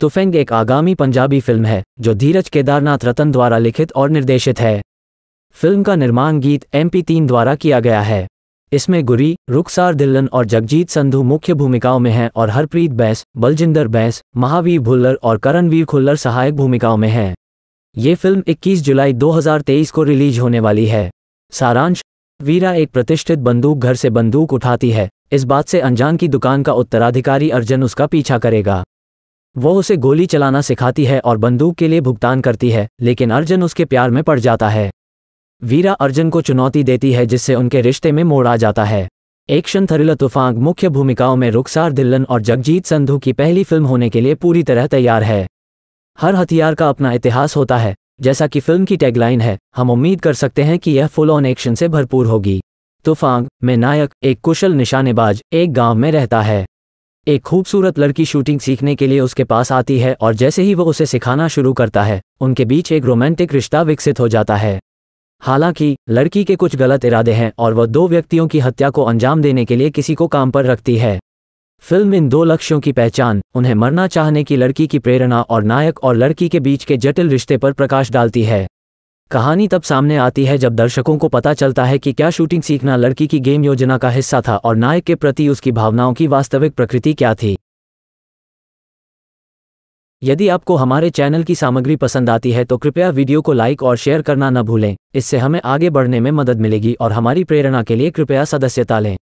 तुफेंग तो एक आगामी पंजाबी फिल्म है जो धीरज केदारनाथ रतन द्वारा लिखित और निर्देशित है फिल्म का निर्माण गीत एम तीन द्वारा किया गया है इसमें गुरी रुखसार दिल्लन और जगजीत संधु मुख्य भूमिकाओं में हैं और हरप्रीत बैंस बलजिंदर बैंस महावीर भुल्लर और करणवीर खुल्लर सहायक भूमिकाओं में हैं ये फिल्म 21 जुलाई 2023 को रिलीज होने वाली है सारांश वीरा एक प्रतिष्ठित बंदूक घर से बंदूक उठाती है इस बात से अनजान की दुकान का उत्तराधिकारी अर्जन उसका पीछा करेगा वो उसे गोली चलाना सिखाती है और बंदूक के लिए भुगतान करती है लेकिन अर्जुन उसके प्यार में पड़ जाता है वीरा अर्जुन को चुनौती देती है जिससे उनके रिश्ते में मोड़ आ जाता है एक्शन थरिला तूफान मुख्य भूमिकाओं में रुखसार दिल्लन और जगजीत संधू की पहली फिल्म होने के लिए पूरी तरह तैयार है हर हथियार का अपना इतिहास होता है जैसा कि फिल्म की टैगलाइन है हम उम्मीद कर सकते हैं कि यह फुल ऑन एक्शन से भरपूर होगी तूफान में नायक एक कुशल निशानेबाज एक गांव में रहता है एक खूबसूरत लड़की शूटिंग सीखने के लिए उसके पास आती है और जैसे ही वो उसे सिखाना शुरू करता है उनके बीच एक रोमांटिक रिश्ता विकसित हो जाता है हालांकि लड़की के कुछ गलत इरादे हैं और वह दो व्यक्तियों की हत्या को अंजाम देने के लिए किसी को काम पर रखती है फिल्म इन दो लक्ष्यों की पहचान उन्हें मरना चाहने की लड़की की प्रेरणा और नायक और लड़की के बीच के जटिल रिश्ते पर प्रकाश डालती है कहानी तब सामने आती है जब दर्शकों को पता चलता है कि क्या शूटिंग सीखना लड़की की गेम योजना का हिस्सा था और नायक के प्रति उसकी भावनाओं की वास्तविक प्रकृति क्या थी यदि आपको हमारे चैनल की सामग्री पसंद आती है तो कृपया वीडियो को लाइक और शेयर करना न भूलें इससे हमें आगे बढ़ने में मदद मिलेगी और हमारी प्रेरणा के लिए कृपया सदस्यता लें